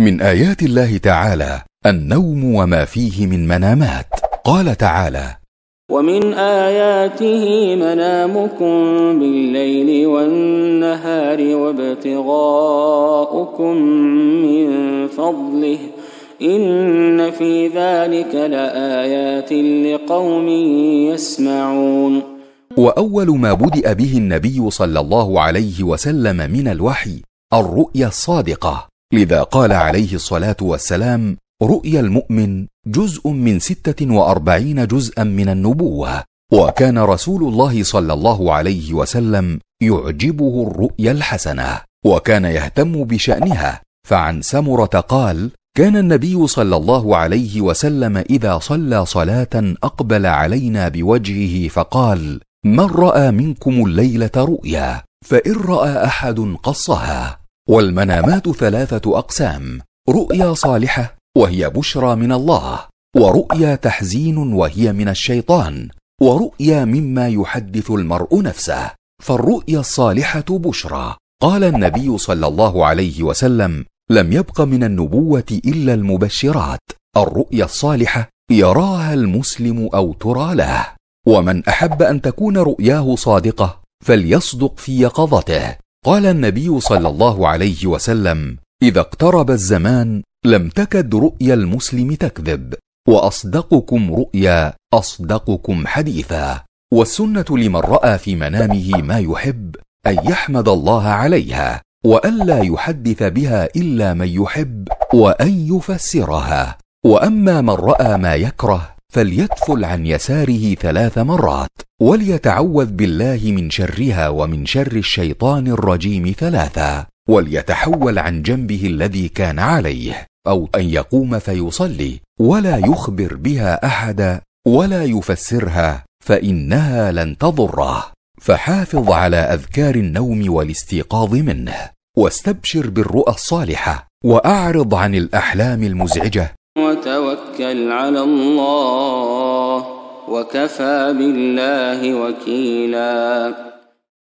من ايات الله تعالى النوم وما فيه من منامات قال تعالى ومن آياته منامكم بالليل والنهار وابتغاؤكم من فضله إن في ذلك لآيات لقوم يسمعون وأول ما بدأ به النبي صلى الله عليه وسلم من الوحي الرؤيا الصادقة لذا قال عليه الصلاة والسلام رؤيا المؤمن جزء من ستة وأربعين جزءا من النبوة وكان رسول الله صلى الله عليه وسلم يعجبه الرؤيا الحسنة وكان يهتم بشأنها فعن سمرة قال كان النبي صلى الله عليه وسلم إذا صلى صلاة أقبل علينا بوجهه فقال من رأى منكم الليلة رؤيا فإن رأى أحد قصها والمنامات ثلاثه اقسام رؤيا صالحه وهي بشرى من الله ورؤيا تحزين وهي من الشيطان ورؤيا مما يحدث المرء نفسه فالرؤيا الصالحه بشرى قال النبي صلى الله عليه وسلم لم يبق من النبوه الا المبشرات الرؤيا الصالحه يراها المسلم او ترى له ومن احب ان تكون رؤياه صادقه فليصدق في يقظته قال النبي صلى الله عليه وسلم اذا اقترب الزمان لم تكد رؤيا المسلم تكذب واصدقكم رؤيا اصدقكم حديثا والسنه لمن راى في منامه ما يحب ان يحمد الله عليها والا يحدث بها الا من يحب وان يفسرها واما من راى ما يكره فليدخل عن يساره ثلاث مرات وليتعوذ بالله من شرها ومن شر الشيطان الرجيم ثلاثا وليتحول عن جنبه الذي كان عليه او ان يقوم فيصلي ولا يخبر بها احدا ولا يفسرها فانها لن تضره فحافظ على اذكار النوم والاستيقاظ منه واستبشر بالرؤى الصالحه واعرض عن الاحلام المزعجه وتوكل على الله وكفى بالله وكيلا